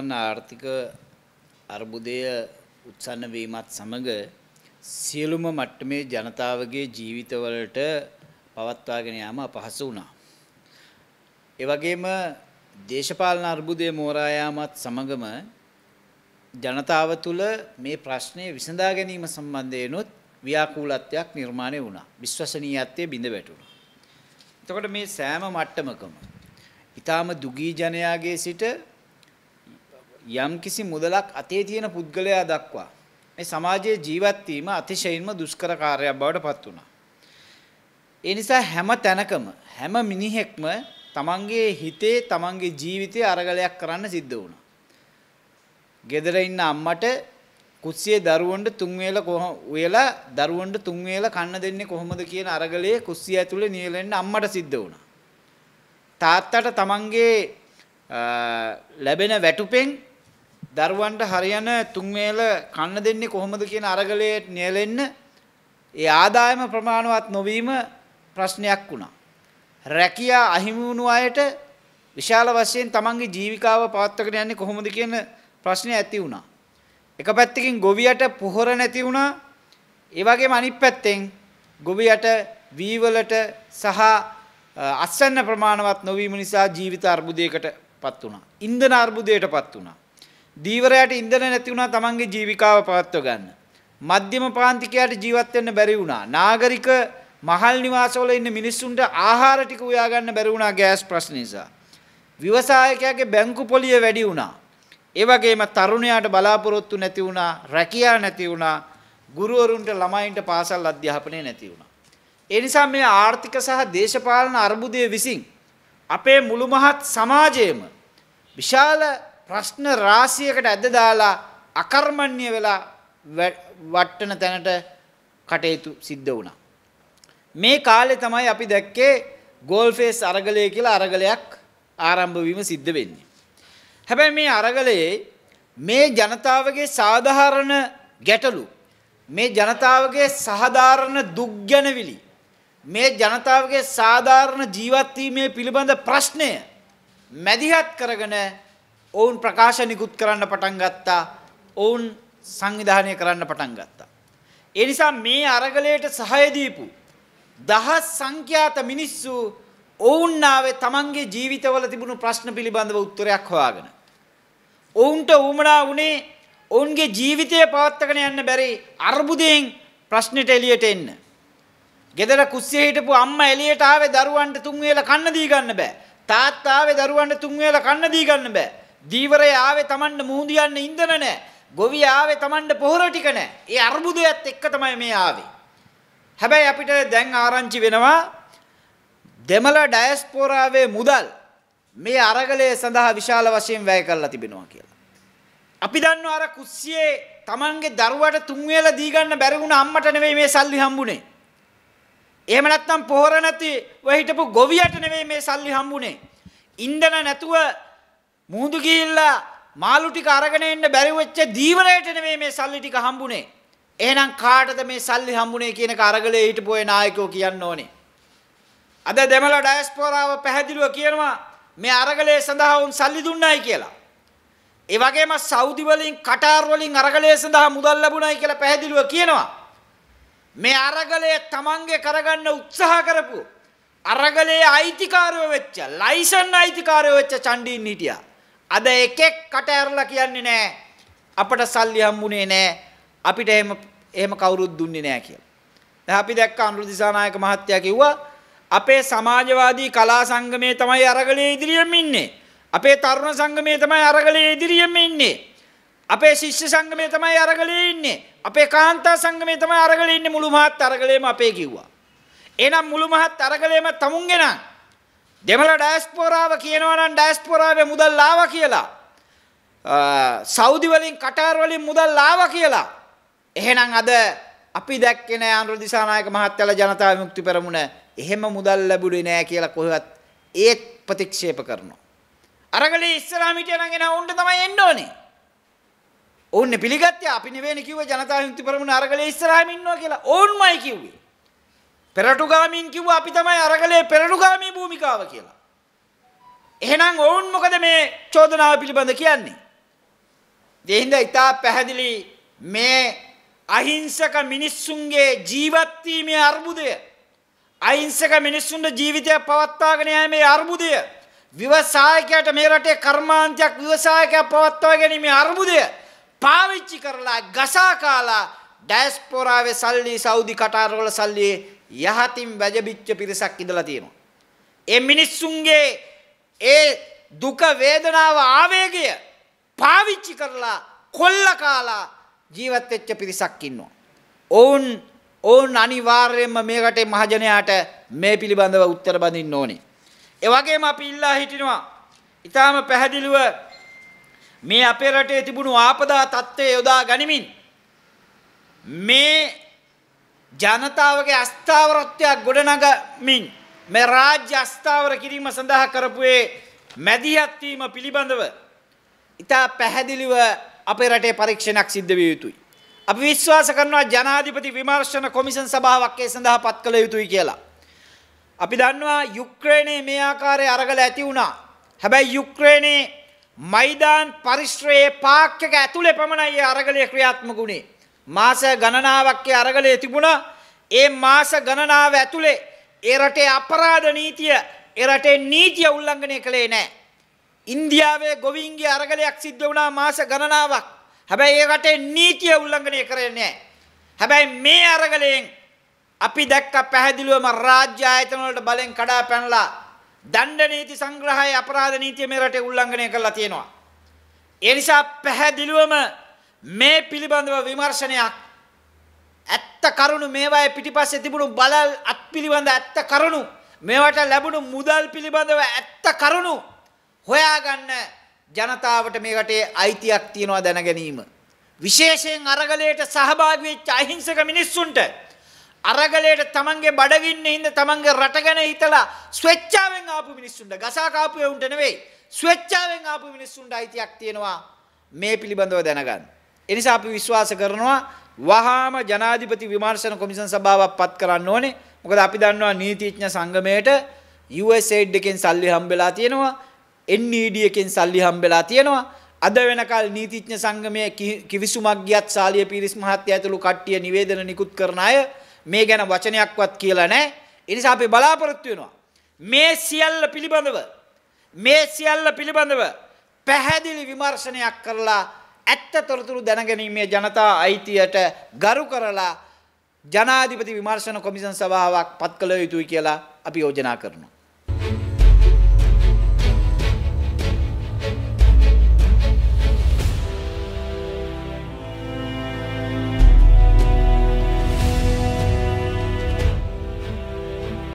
පවත්වන ආර්ථික අර්බුදය උත්සන්න වීමත් සමග සියලුම මට්ටමේ ජනතාවගේ ජීවිතවලට පවත්වාගෙන යාම අපහසු වුණා. ඒ වගේම දේශපාලන අර්බුදය මෝරා යාමත් සමගම ජනතාව තුළ මේ ප්‍රශ්නය විසඳා ගැනීම සම්බන්ධයෙන්ොත් ව්‍යාකූලත්වයක් නිර්මාණය වුණා. විශ්වසනීයත්වයේ බිඳ වැටුණා. එතකොට මේ සෑම මට්ටමකම ඊටාම දුගී ජනයාගේ සිට යම්කිසි මුදලක් අතේ තියෙන පුද්ගලයා දක්වා මේ සමාජයේ ජීවත් වීම අතිශයින්ම දුෂ්කර කාර්යයක් බවට පත් වුණා. ඒ නිසා හැම තැනකම හැම මිනිහෙක්ම තමන්ගේ හිතේ තමන්ගේ ජීවිතේ අරගලයක් කරන්න සිද්ධ වුණා. ගෙදර ඉන්න අම්මට කුස්සියේ දරුවන්ට තුන් වේල කොහොම වේලා දරුවන්ට තුන් වේල කන්න දෙන්නේ කොහොමද කියන අරගලයේ කුස්සිය ඇතුලේ නියැලෙන්න අම්මට සිද්ධ වුණා. තාත්තට තමන්ගේ ලැබෙන වැටුපෙන් දරුවන්ට හරියන තුන් වේල කන්න දෙන්නේ කොහොමද කියන අරගලයේ නෙලෙන්න ඒ ආදායම ප්‍රමාණවත් නොවීම ප්‍රශ්නයක් වුණා. රැකියා අහිමි වුණු අයට විශාල වශයෙන් තමන්ගේ ජීවිකාව පවත්වාගෙන යන්නේ කොහොමද කියන ප්‍රශ්නය ඇති වුණා. එක පැත්තකින් ගොවියට පොහොර නැති වුණා. ඒ වගේම අනිත් පැත්තෙන් ගොවියට වීවලට සහ අස්සන්න ප්‍රමාණවත් නොවීම නිසා ජීවිත අර්බුදයකට පත් වුණා. ඉන්ධන අර්බුදයටපත් වුණා. දීවරයට ඉන්ධන නැති වුණා තමන්ගේ ජීවිකාව පවත්ව ගන්න. මධ්‍යම පාන්තිකයට ජීවත් වෙන්න බැරි වුණා. නාගරික මහල් නිවාසවල ඉන්න මිනිස්සුන්ට ආහාර ටික උයා ගන්න බැරි වුණා ගෑස් ප්‍රශ්න නිසා. ව්‍යවසායකයාගේ බැංකු පොලිය වැඩි වුණා. ඒ වගේම තරුණයාට බලාපොරොත්තු නැති වුණා, රැකියාව නැති වුණා, ගුරුවරුන්ට ළමයින්ට පාසල් අධ්‍යාපනය නැති වුණා. ඒ නිසා මේ ආර්ථික සහ දේශපාලන අර්බුදය විසින් අපේ මුළුමහත් සමාජයේම විශාල ප්‍රශ්න රාශියකට ඇද දාලා අකර්මණ්‍ය වෙලා වටන තැනට කටයුතු සිද්ධ වුණා. මේ කාලේ තමයි අපි දැක්කේ ගෝල්ෆේස් අරගලය කියලා අරගලයක් ආරම්භ වීම සිද්ධ වෙන්නේ. හැබැයි මේ අරගලයේ මේ ජනතාවගේ සාධාරණ ගැටලු මේ ජනතාවගේ සාධාරණ දුක් ගැනවිලි මේ ජනතාවගේ සාධාරණ ජීවත් වීමේ පිළිබඳ ප්‍රශ්නය මැදිහත් කරගෙන ඔවුන් ප්‍රකාශ නිකුත් කරන්න පටන් ගත්තා. ඔවුන් සංවිධානය කරන්න පටන් ගත්තා. ඒ නිසා මේ අරගලයට සහය දීපු දහස් සංඛ්‍යාත මිනිස්සු ඔවුන් ආවේ තමන්ගේ ජීවිතවල තිබුණු ප්‍රශ්න පිළිබඳව උත්තරයක් හොයාගෙන. ඔවුන්ට උමනා වුණේ ඔවුන්ගේ ජීවිතය පවත්වාගෙන යන්න බැරි අර්බුදයෙන් ප්‍රශ්නෙට එළියට එන්න. ගෙදර කුස්සියේ හිටපු අම්මා එළියට ආවේ දරුවන්ට තුන් වේල කන්න දී ගන්න බෑ. තාත්තා ආවේ දරුවන්ට තුන් වේල කන්න දී ගන්න බෑ. දීවරේ ආවේ Tamanne මූඳියන්න ඉන්ධන නැහැ. ගොවිය ආවේ Tamanne පොහොර ටික නැහැ. ඒ අර්බුදයත් එක්ක තමයි මේ ආවේ. හැබැයි අපිට දැන් ආරංචි වෙනවා දෙමළ ඩයස්පෝරාවේ මුදල් මේ අරගලය සඳහා විශාල වශයෙන් වැය කරලා තිබෙනවා කියලා. අපි දන්නවා අර කුස්සියේ Tamanගේ දරුවට තුන් වේලා දී ගන්න බැරි වුණ අම්මට නෙවෙයි මේ සල්ලි හම්බුනේ. එහෙම නැත්නම් පොහොර නැති වෙ හිටපු ගොවියට නෙවෙයි මේ සල්ලි හම්බුනේ. ඉන්ධන නැතුව මුහුදු ගිහිල්ලා මාළු ටික අරගෙන එන්න බැරි වෙච්ච දීවරයට නෙමෙයි මේ සල්ලි ටික හම්බුනේ. එහෙනම් කාටද මේ සල්ලි හම්බුනේ කියන කරගලේ හිටපු ඒ නායකයෝ කියන්න ඕනේ. අද දෙමළ ඩයස්පෝරාව පැහැදිලිව කියනවා මේ අරගලේ සඳහා උන් සල්ලි දුන්නයි කියලා. ඒ වගේම සෞදි වලින් කටාර් වලින් අරගලේ සඳහා මුදල් ලැබුණයි කියලා පැහැදිලිව කියනවා. මේ අරගලය Tamange කරගන්න උත්සාහ කරපු අරගලේ අයිතිකාරයෝ වෙච්ච ලයිසන් අයිතිකාරයෝ වෙච්ච චණ්ඩීන් හිටියා. අද එකෙක් කට ඇරලා කියන්නේ නැහැ. අපට සල්ලි හම්බුනේ නැහැ. අපිට එහෙම එහෙම කවුරුත් දුන්නේ නැහැ කියලා. දැන් අපි දැක්ක අනුර දිසානායක මහත්තයා කිව්වා අපේ සමාජවාදී කලා සංගමේ තමයි අරගලයේ ඉදිරියෙන් ඉන්නේ. අපේ තරුණ සංගමේ තමයි අරගලයේ ඉදිරියෙන් ඉන්නේ. අපේ ශිෂ්‍ය සංගමේ තමයි අරගලයේ ඉන්නේ. අපේ කාන්තා සංගමේ තමයි අරගලයේ ඉන්නේ මුළු මහත් අරගලයේම අපේ කිව්වා. එහෙනම් මුළු මහත් අරගලයේම තමුන්ගේ නම් දෙමළ ඩයස්පෝරාව කියනවා නම් ඩයස්පෝරාවේ මුදල් ආවා කියලා. සෞදි වලින් කටාර් වලින් මුදල් ආවා කියලා. එහෙනම් අද අපි දැක්කේ නෑ අනුර දිසානායක මහත්තයලා ජනතා විමුක්ති පෙරමුණ එහෙම මුදල් ලැබුණේ නෑ කියලා කොහෙවත් ඒත් ප්‍රතික්ෂේප කරනවා. අරගලේ ඉස්සරහා මිටිය නම් එන උන්ට තමයි එන්න ඕනේ. ඕන්නේ පිළිගත්තේ අපි නෙවෙයිනේ කිව්වේ ජනතා විමුක්ති පෙරමුණ අරගලේ ඉස්සරහාම ඉන්නවා කියලා. ඕන්මයි කිව්වේ. පෙරටුගාමීන් කිව්වා අපි තමයි අරගලේ පෙරටුගාමී භූමිකාව කියලා. එහෙනම් ඔවුන් මොකද මේ චෝදනාව පිළිබඳ කියන්නේ? දෙහිඳ ඉතා පැහැදිලි මේ අහිංසක මිනිස්සුන්ගේ ජීවත් වීමේ අර්බුදය අහිංසක මිනිස්සුන්ගේ ජීවිතය පවත්වාගෙන යෑමේ අර්බුදය ව්‍යවසායකයට මේ රටේ කර්මාන්තයක් ව්‍යවසායකයක් පවත්වා ගැනීමේ අර්බුදය පාවිච්චි කරලා ගසා කාලා ඩයස්පොරාවේ සල්ලි සෞදි කටාරවල සල්ලි යහතින් වැජබිච්ච පිරිසක් ඉඳලා තියෙනවා. ඒ මිනිස්සුන්ගේ ඒ දුක වේදනාව ආවේගය පාවිච්චි කරලා කොල්ල කාලා ජීවත් වෙච්ච පිරිසක් ඉන්නවා. ඔවුන් ඔවුන් අනිවාර්යයෙන්ම මේකට මහජනයාට මේ පිළිබඳව උත්තර බඳින්න ඕනේ. ඒ වගේම අපි ඉල්ලා හිටිනවා. ඊටාම පැහැදිලිව මේ අපේ රටේ තිබුණු ආපදා තත්ත්වය යොදා ගනිමින් මේ ජනතාවගේ අස්ථාවරත්වයක් ගොඩනගමින් මේ රාජ්‍ය අස්ථාවර කිරීම සඳහා කරපුයේ මැදිහත් වීම පිළිබඳව ඉතා පැහැදිලිව අපේ රටේ පරීක්ෂණයක් සිද්ධ විය යුතුයි. අපි විශ්වාස කරනවා ජනාධිපති විමර්ශන කොමිෂන් සභාවක් ඒ සඳහා පත් කළ යුතුයි කියලා. අපි දන්නවා යුක්‍රේනයේ මේ ආකාරයේ අරගල ඇති වුණා. හැබැයි යුක්‍රේනයේ මයිදාන් පරිශ්‍රයේ පාක්‍යක ඇතුලේ පමණයි අරගලය ක්‍රියාත්මක වුණේ. මාස ගණනාවක් අරගලේ තිබුණා. ඒ මාස ගණනාව ඇතුලේ ඒ රටේ අපරාධ නීතිය, ඒ රටේ නීතිය උල්ලංඝනය කළේ නැහැ. ඉන්දියාවේ ගොවීන්ගේ අරගලයක් සිද්ධ වුණා මාස ගණනාවක්. හැබැයි ඒ රටේ නීතිය උල්ලංඝනය කරන්නේ නැහැ. හැබැයි මේ අරගලයෙන් අපි දැක්ක පැහැදිලිවම රාජ්‍ය ආයතන වලට බලෙන් කඩා පැනලා දණ්ඩ නීති සංග්‍රහයේ අපරාධ නීතිය මේ රටේ උල්ලංඝනය කරලා තියෙනවා. ඒ නිසා පැහැදිලිවම මේ පිළිබඳව විමර්ශනයක් ඇත්ත කරුණු මේවායේ පිටිපස්සේ තිබුණු බලල් අත් පිළිබඳ ඇත්ත කරුණු මේවට ලැබුණු මුදල් පිළිබඳව ඇත්ත කරුණු හොයාගන්න ජනතාවට මේ රටේ අයිතියක් තියනවා දැන ගැනීම විශේෂයෙන් අරගලයට සහභාගී වෙච්ච අහිංසක මිනිස්සුන්ට අරගලයට තමන්ගේ බඩගින්නේ හින්දා තමන්ගේ රට ගැන හිතලා ස්වේච්ඡාවෙන් ආපු මිනිස්සුන්ට ගසා කාපු උන්ට නෙවෙයි ස්වේච්ඡාවෙන් ආපු මිනිස්සුන්ට අයිතියක් තියෙනවා මේ පිළිබඳව දැනගන්න එනිසා අපි විශ්වාස කරනවා වහාම ජනාධිපති විමර්ශන කොමිසන් සභාවක් පත් කරන්න ඕනේ. මොකද අපි දන්නවා නීතිඥ සංගමයට USAID එකෙන් සල්ලි හම්බෙලා තියෙනවා. NED එකෙන් සල්ලි හම්බෙලා තියෙනවා. අද වෙනකල් නීතිඥ සංගමයේ කිවිසුමක් ගියත් සාලිය පීරිස් මහත්තයා ඇතුළු කට්ටිය නිවේදන නිකුත් කරන අය මේ ගැන වචනයක්වත් කියලා නැහැ. ඒ නිසා අපි බලාපොරොත්තු වෙනවා මේ සියල්ල පිළිබඳව මේ සියල්ල පිළිබඳව පැහැදිලි විමර්ශනයක් කරලා ඇත්ත තොරතුරු දැනගැනීමේ ජනතා අයිතියට ගරු කරලා ජනාධිපති විමර්ශන කොමිසම් සභාවක් පත් කළ යුතුයි කියලා අපි යෝජනා කරනවා.